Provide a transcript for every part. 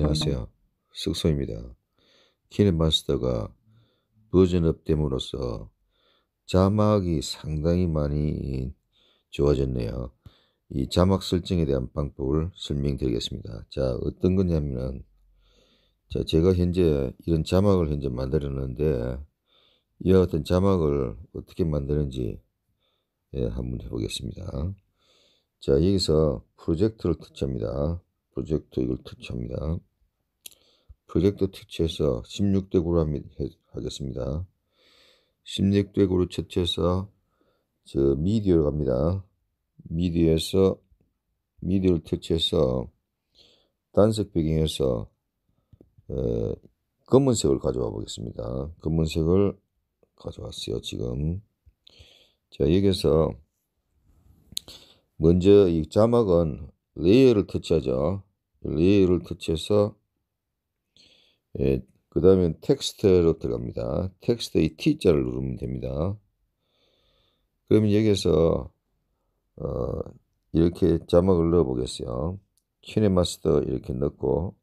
안녕하세요. 숙소입니다. 킬마스터가 버전업됨으로써 자막이 상당히 많이 좋아졌네요. 이 자막 설정에 대한 방법을 설명드리겠습니다. 자, 어떤 거냐면 자, 제가 현재 이런 자막을 현재 만들었는데 이 어떤 자막을 어떻게 만드는지 예, 한번 해보겠습니다. 자, 여기서 프로젝트를 터치합니다. 프로젝트 이걸 터치합니다. 프로젝트 퇴치해서 16대 9로 하겠습니다. 16대 9로 채취해서 저 미디어로 갑니다. 미디어에서 미디어를 퇴치해서 단색 배경에서 에, 어, 검은색을 가져와 보겠습니다. 검은색을 가져왔어요. 지금 자 여기서 먼저 이 자막은 레이어를 터치하죠. 레이어를 터치해서 예, 그 다음에 텍스트로 들어갑니다. 텍스트 의 T자를 누르면 됩니다. 그럼 여기서 에 어, 이렇게 자막을 넣어 보겠어요. 키네마스터 이렇게 넣고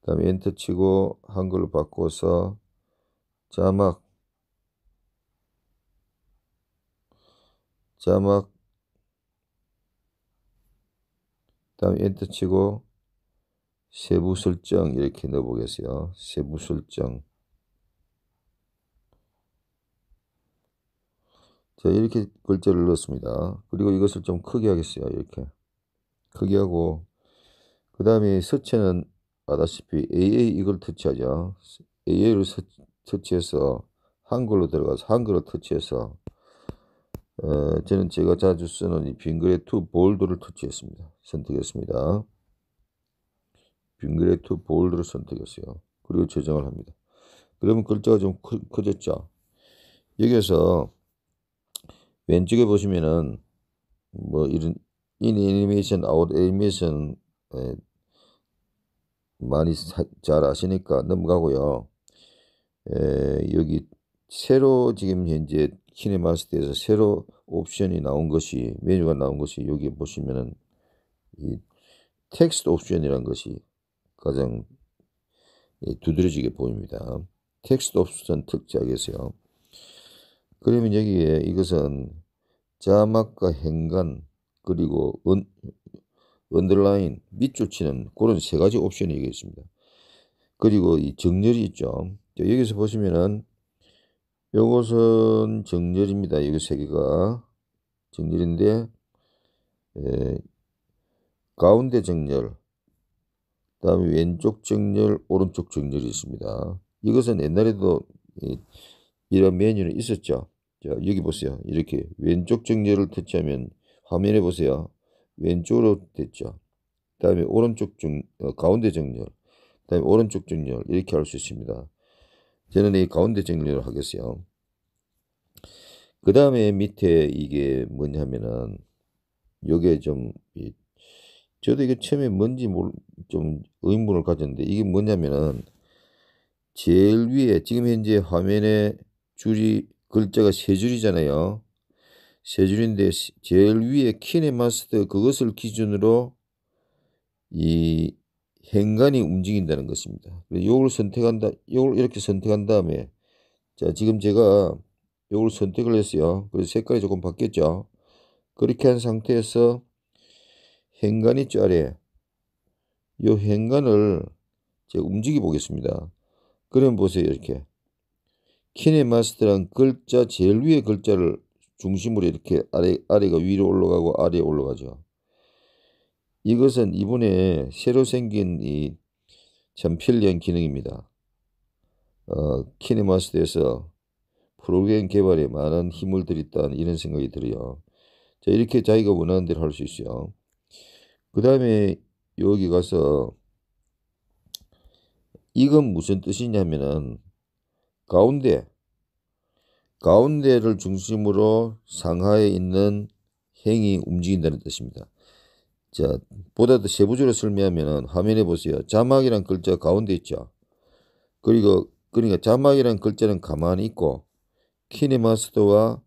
그 다음에 엔터 치고 한글로 바꿔서 자막 자막 그 다음에 엔터 치고 세부설정 이렇게 넣어보겠어요. 세부설정 자 이렇게 글자를 넣었습니다. 그리고 이것을 좀 크게 하겠어요. 이렇게 크게 하고 그 다음에 서체는 아다시피 AA 이걸 터치하죠. AA를 서, 터치해서 한글로 들어가서 한글로 터치해서 어, 저는 제가 자주 쓰는 이빙그레2 볼드를 터치했습니다. 선택했습니다. 빙그레트 볼드를 선택했어요. 그리고 저장을 합니다. 그러면 글자가 좀 크, 커졌죠. 여기에서 왼쪽에 보시면은 뭐 이런 인 애니메이션, 아웃 애니메이션 많이 사, 잘 아시니까 넘어가고요. 에, 예, 여기 새로 지금 현재 키네마스터에서 새로 옵션이 나온 것이 메뉴가 나온 것이 여기 보시면은 이 텍스트 옵션이라는 것이 가장 예, 두드러지게 보입니다. 텍스트 옵션 특작에서요. 그러면 여기에 이것은 자막과 행간 그리고 은, 언더라인 밑줄치는 그런 세 가지 옵션이 여기 있습니다. 그리고 이 정렬이 있죠. 여기서 보시면은 요것은 정렬입니다. 이거 세 개가 정렬인데 에, 예, 가운데 정렬 그 다음에 왼쪽 정렬, 오른쪽 정렬이 있습니다. 이것은 옛날에도 이런 메뉴는 있었죠. 자, 여기 보세요. 이렇게 왼쪽 정렬을 터치하면 화면에 보세요. 왼쪽으로 됐죠. 그 다음에 오른쪽 중, 어, 가운데 정렬, 그 다음에 오른쪽 정렬 이렇게 할 수 있습니다. 저는 이 가운데 정렬을 하겠어요. 그 다음에 밑에 이게 뭐냐면은 요게 좀 저도 이게 처음에 뭔지 좀 의문을 가졌는데 이게 뭐냐면은 제일 위에 지금 현재 화면에 줄이 글자가 세 줄이잖아요. 세 줄인데 제일 위에 키네마스터 그것을 기준으로 이 행간이 움직인다는 것입니다. 요걸 선택한다. 요걸 이렇게 선택한 다음에 자 지금 제가 요걸 선택을 했어요. 그래서 색깔이 조금 바뀌었죠. 그렇게 한 상태에서 행간이 짜래. 이 행간을 제가 움직여 보겠습니다. 그럼 보세요. 이렇게. 키네마스터란 글자 제일 위에 글자를 중심으로 이렇게 아래, 아래가 위로 올라가고 아래에 올라가죠. 이것은 이번에 새로 생긴 이전필련 기능입니다. 어, 키네마스터에서 프로그램 개발에 많은 힘을 들였다는 이런 생각이 들어요. 자, 이렇게 자기가 원하는 대로 할 수 있어요. 그 다음에 여기 가서 이건 무슨 뜻이냐면은 가운데 가운데를 중심으로 상하에 있는 행이 움직인다는 뜻입니다. 자, 보다 더 세부적으로 설명하면은 화면에 보세요. 자막이란 글자 가운데 있죠. 그리고 그러니까 자막이란 글자는 가만히 있고 키네마스터와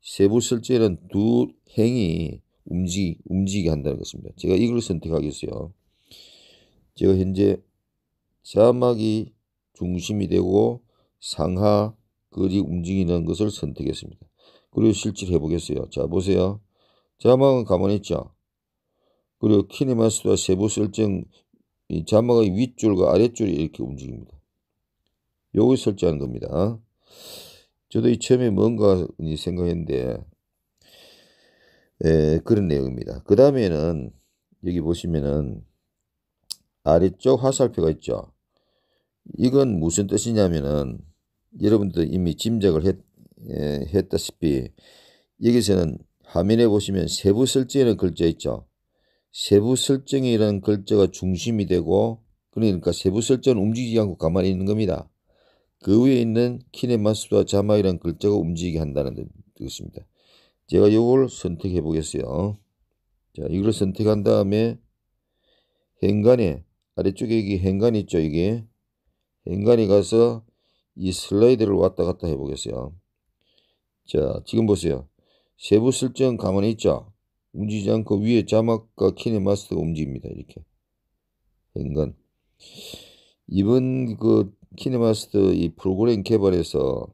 세부 설제는 두 행이 움직이, 움직이게 한다는 것입니다. 제가 이걸 선택하겠어요. 제가 현재 자막이 중심이 되고 상하 글이 움직이는 것을 선택했습니다. 그리고 실질 해보겠어요. 자 보세요. 자막은 가만히 있죠. 그리고 키네마스와 세부 설정 자막의 윗줄과 아랫줄이 이렇게 움직입니다. 여기 설정하는 겁니다. 저도 이 처음에 뭔가 생각했는데 에, 예, 그런 내용입니다. 그 다음에는 여기 보시면은 아래쪽 화살표가 있죠. 이건 무슨 뜻이냐면은 여러분들 이미 짐작을 했, 에, 예, 했다시피 여기서는 화면에 보시면 세부 설정이라는 글자 있죠. 세부 설정이라는 글자가 중심이 되고 그러니까 세부 설정은 움직이지 않고 가만히 있는 겁니다. 그 위에 있는 키네마스와 자막이라는 글자가 움직이게 한다는 뜻입니다. 제가 이걸 선택해 보겠어요. 자, 이걸 선택한 다음에 행간에 아래쪽에 이게 행간 있죠, 이게. 행간에 가서 이 슬라이드를 왔다 갔다 해 보겠어요. 자, 지금 보세요. 세부 설정 가만히 있죠. 움직이지 않고 위에 자막과 키네마스터가 움직입니다. 이렇게. 행간. 이번 그 키네마스터 이 프로그램 개발에서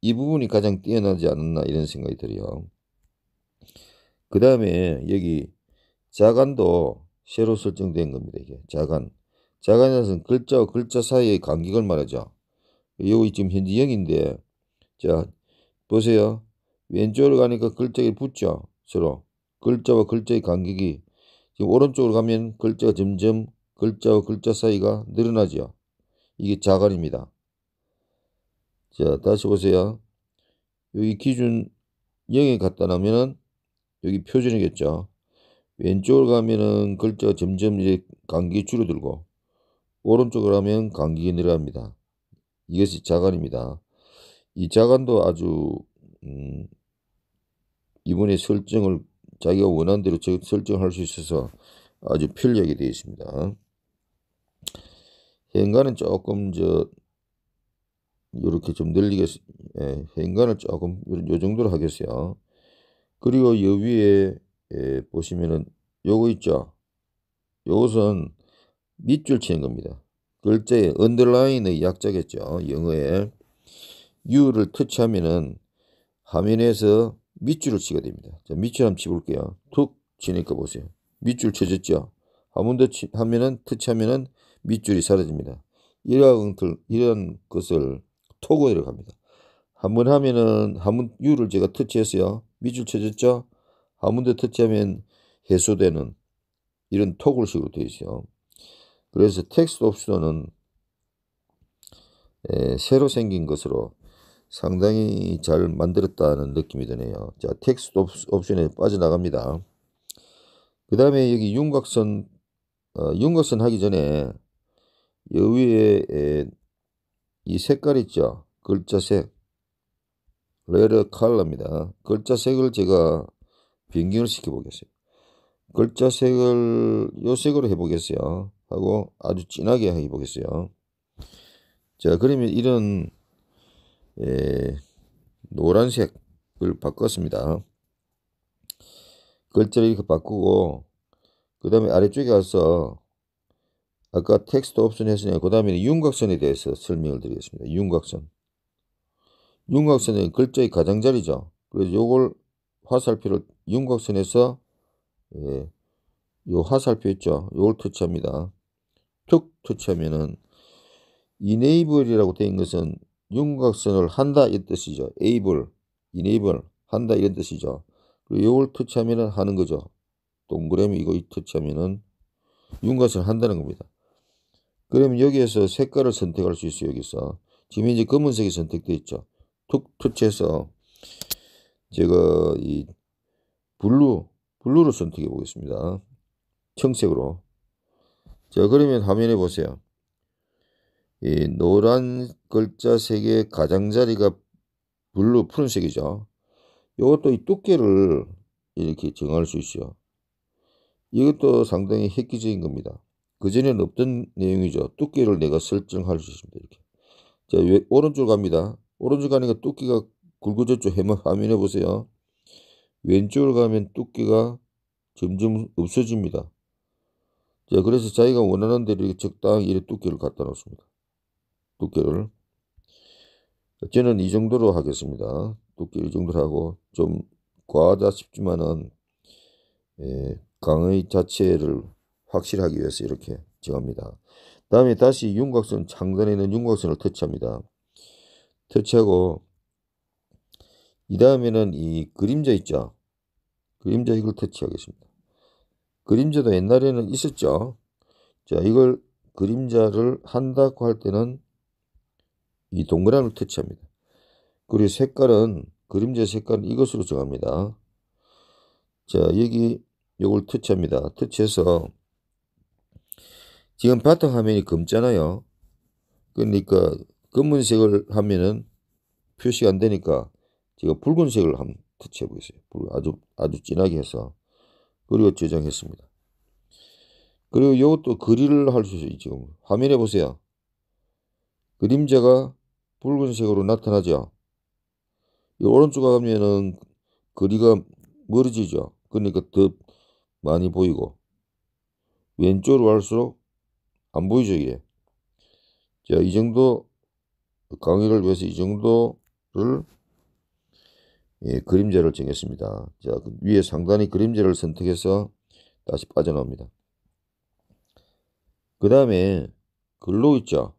이 부분이 가장 뛰어나지 않았나 이런 생각이 들어요. 그 다음에 여기 자간도 새로 설정된 겁니다. 이게 자간. 자간이라는 글자와 글자 사이의 간격을 말하죠. 여기 지금 현재 0인데, 자, 보세요. 왼쪽으로 가니까 글자가 붙죠. 서로. 글자와 글자의 간격이. 지금 오른쪽으로 가면 글자가 점점 글자와 글자 사이가 늘어나죠. 이게 자간입니다. 자, 다시 보세요. 여기 기준 0에 갖다 놓으면은 여기 표준이겠죠. 왼쪽으로 가면은 글자가 점점 이제 간기 줄어들고 오른쪽으로 가면 간기이늘려납니다 이것이 자간입니다. 이 자간도 아주 음, 이번에 설정을 자기가 원하는 대로 설정할 수 있어서 아주 편리하게 되어 있습니다. 행간은 조금 저 이렇게 좀 늘리겠, 예, 행간을 조금 요 정도로 하겠어요. 그리고 여기에 예, 보시면은 요거 있죠. 요것은 밑줄 치는 겁니다. 글자의 언더라인의 약자겠죠. 영어에 U를 터치하면은 화면에서 밑줄을 치게 됩니다. 자, 밑줄 한번 치볼게요. 툭 치니까 보세요. 밑줄 쳐졌죠. 한 번더 하면은 터치하면은 밑줄이 사라집니다. 이러한, 이런 것을 토고이라고 합니다. 한 번 하면은 한 번 U를 제가 터치했어요. 밑줄 쳐졌죠? 아무데 터치하면 해소되는 이런 토글식으로 되어 있어요. 그래서 텍스트 옵션은 에, 새로 생긴 것으로 상당히 잘 만들었다는 느낌이 드네요. 자, 텍스트 옵션에 빠져나갑니다. 그 다음에 여기 윤곽선, 어, 윤곽선 하기 전에 여기에 이 색깔 있죠? 글자색. 레드 컬러입니다. 글자 색을 제가 변경을 시켜보겠어요. 글자 색을 요 색으로 해보겠어요. 하고 아주 진하게 해보겠어요. 자, 그러면 이런 예, 노란색을 바꿨습니다. 글자를 이렇게 바꾸고 그 다음에 아래쪽에 가서 아까 텍스트 옵션 했으니까 그다음에 윤곽선에 대해서 설명을 드리겠습니다. 윤곽선 윤곽선의 글자의 가장자리죠. 그래서 이걸 화살표를 윤곽선에서 예, 요 화살표 있죠. 요걸 터치합니다. 툭 터치하면은 이네이블이라고 된 것은 윤곽선을 한다 이 뜻이죠. 에이블, 이네이블 한다 이런 뜻이죠. 그리고 요걸 터치하면은 하는 거죠. 동그라미 이거 터치하면은 윤곽선을 한다는 겁니다. 그러면 여기에서 색깔을 선택할 수 있어요. 여기서 지금 이제 검은색이 선택되어 있죠. 툭 터치해서 제가 이 블루 블루로 선택해 보겠습니다. 청색으로. 자 그러면 화면에 보세요. 이 노란 글자 색의 가장자리가 블루 푸른색이죠. 이것도 이 두께를 이렇게 정할 수 있어요. 이것도 상당히 획기적인 겁니다. 그전에는 없던 내용이죠. 두께를 내가 설정할 수 있습니다. 이렇게. 자, 왼, 오른쪽 갑니다. 오른쪽 가니까 뚜끼가 굵어졌죠. 해번화면해 보세요. 왼쪽으로 가면 뚜끼가 점점 없어집니다. 자, 그래서 자기가 원하는 대로 이렇게 적당히 이렇게 두께를 갖다 놓습니다. 두께를. 저는 이 정도로 하겠습니다. 두께를 이 정도로 하고, 좀 과하다 싶지만은, 예, 강의 자체를 확실하기 위해서 이렇게 정합니다. 다음에 다시 윤곽선, 창단에 있는 윤곽선을 터치합니다. 터치하고 이 다음에는 이 그림자 있죠. 그림자 이걸 터치하겠습니다. 그림자도 옛날에는 있었죠. 자 이걸 그림자를 한다고 할 때는 이 동그라미를 터치합니다. 그리고 색깔은 그림자 색깔은 이것으로 정합니다. 자 여기 이걸 터치합니다. 터치해서 지금 바탕화면이 검잖아요. 그러니까 검은색을 하면은 표시가 안 되니까 제가 붉은색을 한번 터치해 보겠어요. 아주 아주 진하게 해서 그리고 저장했습니다. 그리고 이것도 그릴을 할수 있어요. 지금 화면에 보세요. 그림자가 붉은색으로 나타나죠. 이 오른쪽 가면은 그리가 멀어지죠. 그러니까 더 많이 보이고 왼쪽으로 갈수록 안 보이죠 이게. 자, 이 정도 강의를 위해서 이 정도를 예, 그림자를 정했습니다. 자, 그 위에 상단의 그림자를 선택해서 다시 빠져나옵니다. 그 다음에 글로우 있죠.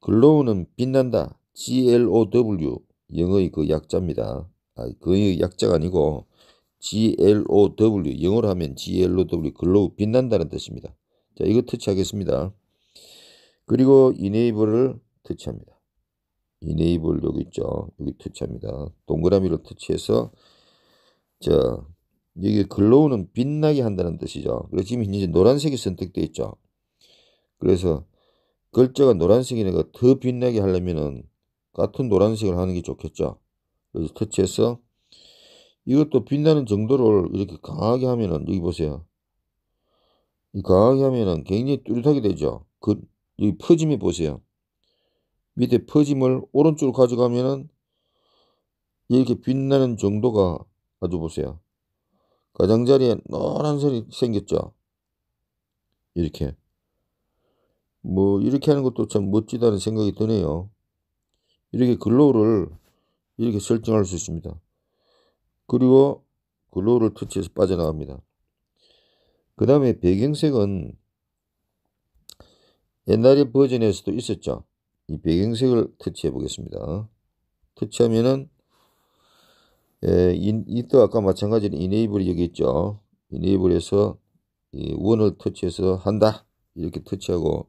글로우는 빛난다. GLOW 영어의 그 약자입니다. 아, 그의 약자가 아니고 GLOW 영어로 하면 GLOW 글로우 빛난다는 뜻입니다. 자, 이거 터치하겠습니다. 그리고 이네이블을 터치합니다. 이네이블 여기 있죠. 여기 터치합니다. 동그라미로 터치해서 자 여기 글로우는 빛나게 한다는 뜻이죠. 그래서 지금 이제 노란색이 선택되어 있죠. 그래서 글자가 노란색이니까 더 빛나게 하려면은 같은 노란색을 하는 게 좋겠죠. 그래서 터치해서 이것도 빛나는 정도를 이렇게 강하게 하면은 여기 보세요. 이 강하게 하면은 굉장히 뚜렷하게 되죠. 그 여기 퍼짐이 보세요. 밑에 퍼짐을 오른쪽으로 가져가면은 이렇게 빛나는 정도가 아주 보세요. 가장자리에 노란 선이 생겼죠. 이렇게. 뭐 이렇게 하는 것도 참 멋지다는 생각이 드네요. 이렇게 글로우를 이렇게 설정할 수 있습니다. 그리고 글로우를 터치해서 빠져나갑니다. 그 다음에 배경색은 옛날의 버전에서도 있었죠. 이 배경색을 터치해 보겠습니다. 터치하면은 예, 이또 아까 마찬가지로 이네이 b l 여기 있죠. 이네이 b 에서이 원을 터치해서 한다 이렇게 터치하고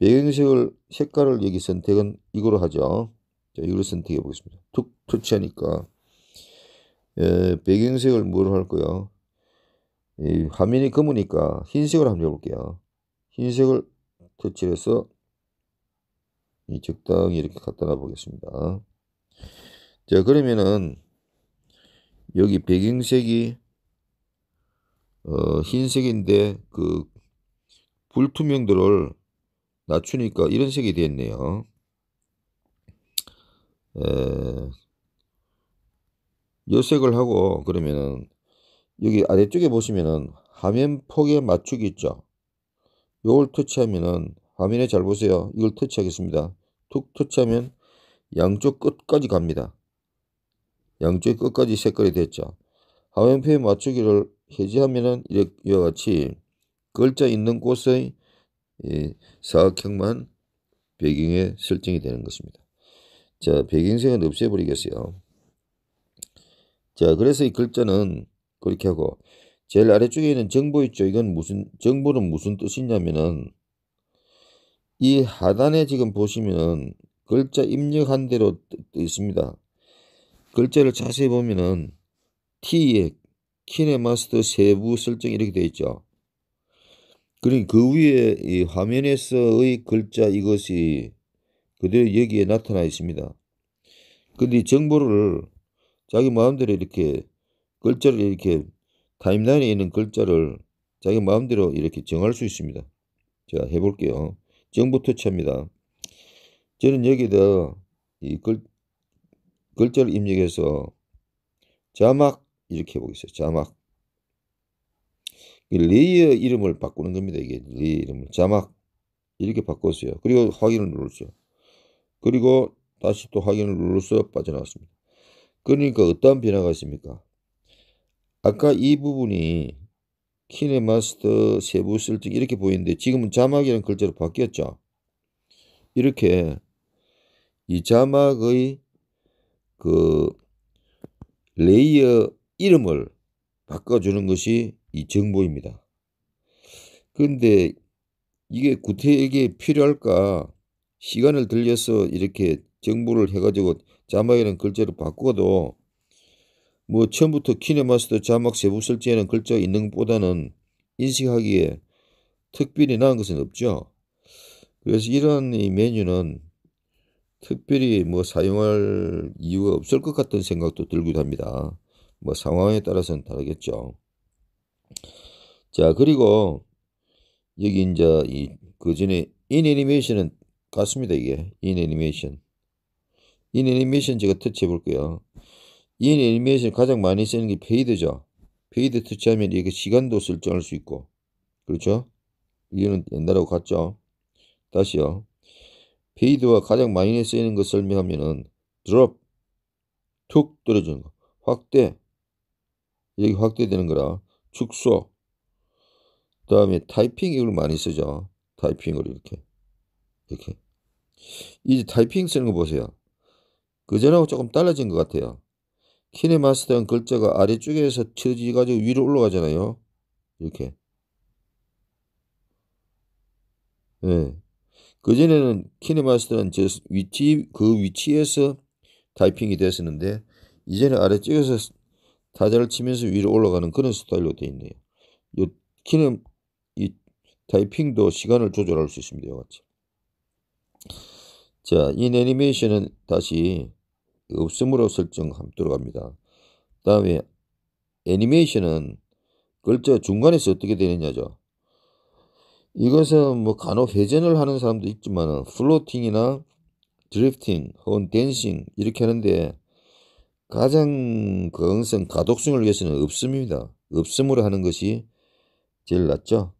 배경색을 색깔을 여기 선택은 이거로 하죠. 자, 이걸 선택해 보겠습니다. 툭 터치하니까 예, 배경색을 뭐로 할까요? 화면이 검으니까 흰색을 한번 해볼게요. 흰색을 터치해서 이 적당히 이렇게 갖다놔 보겠습니다. 자 그러면은 여기 배경색이 어, 흰색인데 그 불투명도를 낮추니까 이런 색이 됐네요. 에, 요색을 하고 그러면은 여기 아래쪽에 보시면은 화면 폭에 맞추기 있죠. 요걸 터치하면은 화면에 잘 보세요. 이걸 터치하겠습니다. 툭 터치하면 양쪽 끝까지 갑니다. 양쪽 끝까지 색깔이 됐죠. 화면표에 맞추기를 해제하면 은 이와 같이 글자 있는 곳의 예, 사각형만 배경에 설정이 되는 것입니다. 자, 배경색은 없애버리겠어요. 자, 그래서 이 글자는 그렇게 하고 제일 아래쪽에 있는 정보 있죠. 이건 무슨 정보는 무슨 뜻이냐면은 이 하단에 지금 보시면 글자 입력한 대로 있습니다. 글자를 자세히 보면은 T에 키네마스터 세부 설정 이렇게 되어 있죠. 그러니 그 위에 이 화면에서의 글자 이것이 그대로 여기에 나타나 있습니다. 근데 정보를 자기 마음대로 이렇게 글자를 이렇게 타임라인에 있는 글자를 자기 마음대로 이렇게 정할 수 있습니다. 자, 해볼게요. 정부 터치합니다 저는 여기다 이 글, 글자를 입력해서 자막 이렇게 해보겠습니다. 자막. 레이어 이름을 바꾸는 겁니다. 이게 레이어 이름을 자막 이렇게 바꿨어요. 그리고 확인을 눌렀죠. 그리고 다시 또 확인을 눌러서 빠져나왔습니다. 그러니까 어떠한 변화가 있습니까? 아까 이 부분이 키네마스터 세부 설정 이렇게 보이는데 지금은 자막이라는 글자로 바뀌었죠. 이렇게 이 자막의 그 레이어 이름을 바꿔주는 것이 이 정보입니다. 근데 이게 구태에게 필요할까? 시간을 들려서 이렇게 정보를 해가지고 자막이라는 글자로 바꿔도 뭐 처음부터 키네마스터 자막 세부 설치에는 글자 있는 것보다는 인식하기에 특별히 나은 것은 없죠. 그래서 이러한 이 메뉴는 특별히 뭐 사용할 이유가 없을 것 같은 생각도 들기도 합니다. 뭐 상황에 따라서는 다르겠죠. 자, 그리고 여기 이제 이그 전에 인 애니메이션은 같습니다. 이게 인 애니메이션. 인 애니메이션 제가 터치해 볼게요. 이인 애니메이션 가장 많이 쓰는 게 페이드죠. 페이드 터치하면 이게 시간도 설정할 수 있고 그렇죠? 이거는 옛날하고 같죠? 다시요. 페이드와 가장 많이 쓰이는 것 설명하면은 드롭, 툭 떨어지는 거, 확대, 여기 확대되는 거라 축소, 그 다음에 타이핑 이걸 많이 쓰죠. 타이핑으로 이렇게 이렇게 이제 타이핑 쓰는 거 보세요. 그전하고 조금 달라진 것 같아요. 키네마스터는 글자가 아래쪽에서 쳐지가지고 위로 올라가잖아요. 이렇게. 예. 네. 그전에는 키네마스터는 저 위치, 그 위치에서 타이핑이 됐었는데, 이제는 아래쪽에서 타자를 치면서 위로 올라가는 그런 스타일로 되어 있네요. 이 키는, 이 타이핑도 시간을 조절할 수 있습니다. 같이. 자, 이 애니메이션은 다시 없음으로 설정함 도록합니다 다음에 애니메이션은 글자 중간에서 어떻게 되느냐죠. 이것은 뭐 간혹 회전을 하는 사람도 있지만 플로팅이나 드리프팅 혹은 댄싱 이렇게 하는데 가장 가성 가독성을 위해서는 없음입니다. 없음으로 하는 것이 제일 낫죠.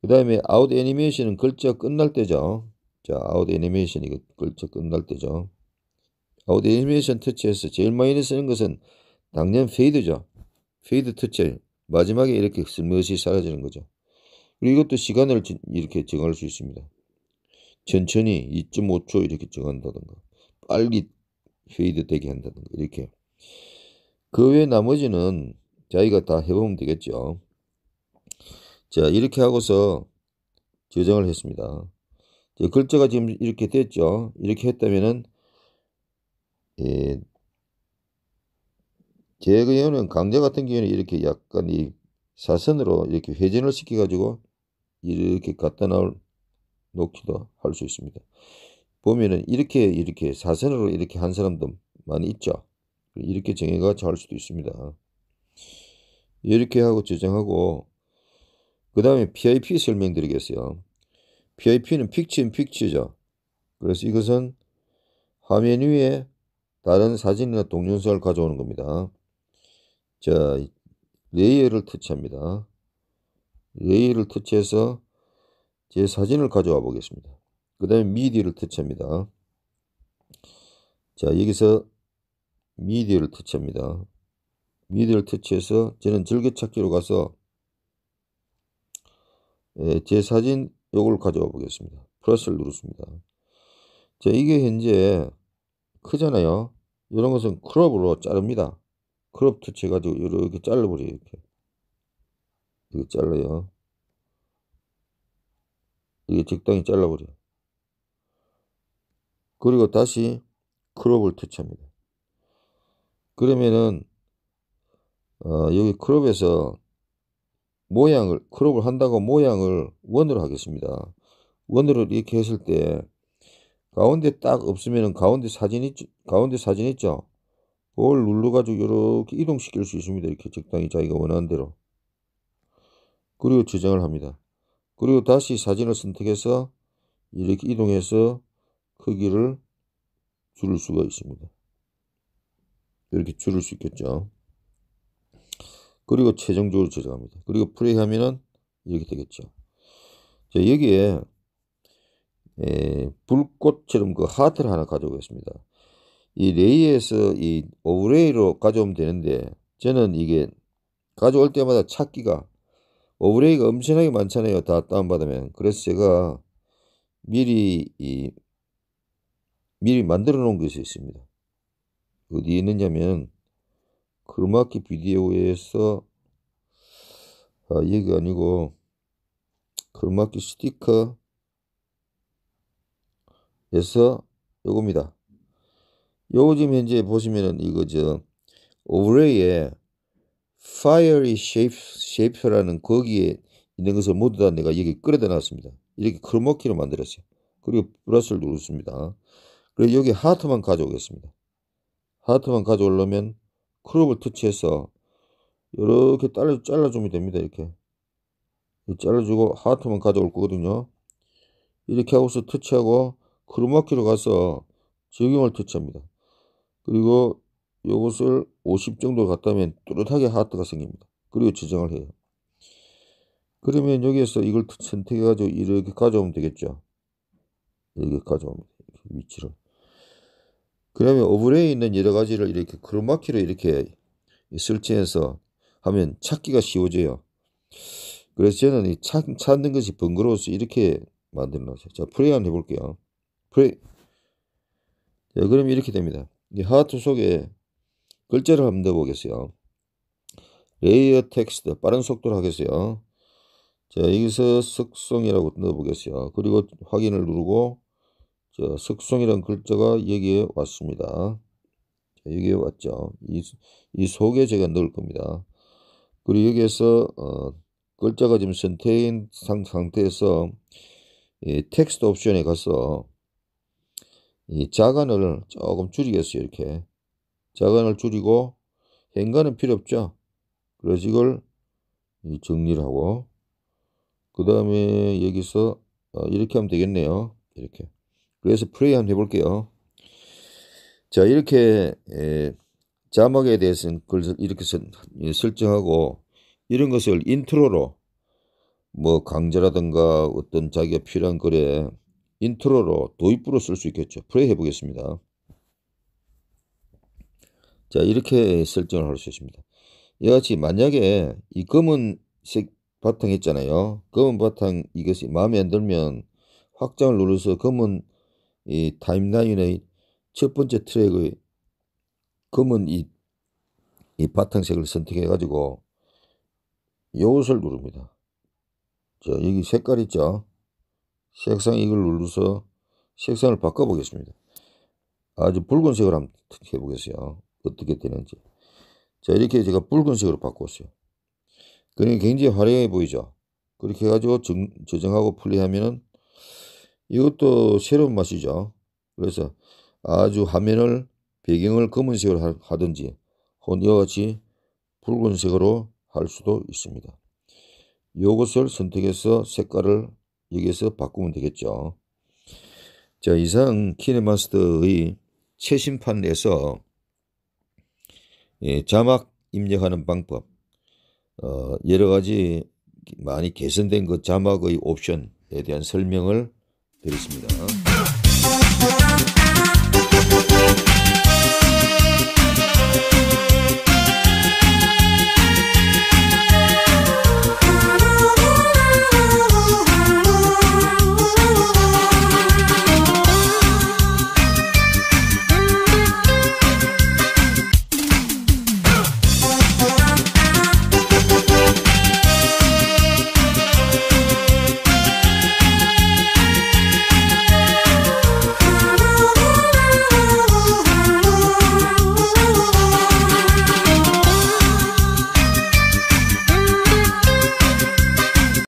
그 다음에 아웃 애니메이션은 글자 끝날 때죠. 자 아웃 애니메이션이 글자 끝날 때죠. 아디 애니메이션 터치에서 제일 많이 쓰는 것은 당연 페이드죠. 페이드 터치 마지막에 이렇게 슬며시 사라지는 거죠. 그리고 이것도 시간을 이렇게 정할 수 있습니다. 천천히 2.5초 이렇게 정한다든가 빨리 페이드 되게 한다든가 이렇게 그 외 나머지는 자기가 다 해보면 되겠죠. 자 이렇게 하고서 저장을 했습니다. 글자가 지금 이렇게 됐죠. 이렇게 했다면은 예, 제의원는 강자 같은 경우에는 이렇게 약간 이 사선으로 이렇게 회전을 시켜가지고 이렇게 갖다 나올 놓기도 할 수 있습니다. 보면은 이렇게 이렇게 사선으로 이렇게 한 사람도 많이 있죠. 이렇게 정해가지고 할 수도 있습니다. 이렇게 하고 저장하고 그 다음에 PIP 설명드리겠어요. PIP는 픽치 앤 픽치죠. 그래서 이것은 화면 위에 다른 사진이나 동영상을 가져오는 겁니다. 자, 레이어를 터치합니다. 레이어를 터치해서 제 사진을 가져와 보겠습니다. 그 다음에 미디를 터치합니다. 자, 여기서 미디를 터치합니다. 미디를 터치해서 저는 즐겨찾기로 가서 예, 제 사진 요걸 가져와 보겠습니다. 플러스를 누르십니다. 자, 이게 현재 크잖아요. 이런 것은 크롭으로 자릅니다. 크롭 터치 가지고 이렇게 잘라버려요. 이렇게. 이게 잘라요. 이게 적당히 잘라버려요. 그리고 다시 크롭을 터치합니다. 그러면은 어, 여기 크롭에서 모양을 크롭을 한다고 모양을 원으로 하겠습니다. 원으로 이렇게 했을 때 가운데 딱없으면 가운데 사진 있 가운데 사진 있죠. 그걸 눌러가지고 이렇게 이동시킬 수 있습니다. 이렇게 적당히 자기가 원하는 대로. 그리고 저장을 합니다. 그리고 다시 사진을 선택해서 이렇게 이동해서 크기를 줄일 수가 있습니다. 이렇게 줄일 수 있겠죠. 그리고 최종적으로 저장합니다. 그리고 플레이하면은 이렇게 되겠죠. 자, 여기에 에, 예, 불꽃처럼 그 하트를 하나 가져오있습니다이 레이에서 이 오브레이로 가져오면 되는데 저는 이게 가져올 때마다 찾기가 오브레이가 엄청나게 많잖아요. 다 다운받으면. 그래서 제가 미리 이 미리 만들어 놓은 것이 있습니다. 어디에 있느냐면 크로마키 비디오에서 아, 얘기 가 아니고 크로마키 스티커 그래서 요겁니다. 요거 지금 현재 보시면은 이거죠. 오브레에 Fiery Shapes, h a p e 라는 거기에 있는 것을 모두 다 내가 여기 끌어다 놨습니다. 이렇게 크로마키로 만들었어요. 그리고 플러스를 누르습니다. 그리고 여기 하트만 가져오겠습니다. 하트만 가져오려면 크롭을 터치해서 이렇게 잘라, 잘라주면 됩니다. 이렇게. 잘라주고 하트만 가져올 거거든요. 이렇게 하고서 터치하고 크로마키로 가서 적용을 터치합니다. 그리고 이것을 50 정도 갔다면 뚜렷하게 하트가 생깁니다. 그리고 지정을 해요. 그러면 여기에서 이걸 선택해가지고 이렇게 가져오면 되겠죠. 이렇게 가져옵니다. 이렇게 위치를. 그러면 오브레에 있는 여러 가지를 이렇게 크로마키로 이렇게 설치해서 하면 찾기가 쉬워져요. 그래서 저는 이 찾, 찾는 것이 번거로워서 이렇게 만들어놨어요. 자, 플레이 한번 해볼게요. 그래. 자, 그럼 이렇게 됩니다. 이 하트 속에 글자를 한번 넣어보겠어요. 레이어 텍스트 빠른 속도로 하겠어요. 자 여기서 석성이라고 넣어보겠어요. 그리고 확인을 누르고 자습성이는 글자가 여기에 왔습니다. 자, 여기에 왔죠. 이, 이 속에 제가 넣을 겁니다. 그리고 여기에서 어, 글자가 지금 선택인 상태에서 텍스트 옵션에 가서 이 자간을 조금 줄이겠어요. 이렇게. 자간을 줄이고 행간은 필요 없죠. 그래서 이걸 정리를 하고 그 다음에 여기서 어, 이렇게 하면 되겠네요. 이렇게. 그래서 플레이 한번 해볼게요. 자 이렇게 에, 자막에 대해서는 그걸 이렇게 예, 설정하고 이런 것을 인트로로 뭐 강좌라든가 어떤 자기가 필요한 글에 인트로로 도입부로 쓸 수 있겠죠. 플레이 해보겠습니다. 자 이렇게 설정을 할 수 있습니다. 이와 같이 만약에 이 검은색 바탕 있잖아요. 검은 바탕 이것이 마음에 안 들면 확장을 눌러서 검은 이 타임라인의 첫 번째 트랙의 검은 이, 이 바탕색을 선택해 가지고 요것을 누릅니다. 자 여기 색깔 있죠. 색상 이걸 눌러서 색상을 바꿔보겠습니다. 아주 붉은색을 한번 해보겠어요. 어떻게 되는지. 자 이렇게 제가 붉은색으로 바꿨어요. 그러니 굉장히 화려해 보이죠. 그렇게 해가지고 정, 저정하고 플레이하면은 이것도 새로운 맛이죠. 그래서 아주 화면을 배경을 검은색으로 하든지 혹은 이와 같이 붉은색으로 할 수도 있습니다. 이것을 선택해서 색깔을 여기에서 바꾸면 되겠죠. 자, 이상 키네마스터의 최신판에서 예, 자막 입력하는 방법, 어, 여러 가지 많이 개선된 그 자막의 옵션에 대한 설명을 드렸습니다.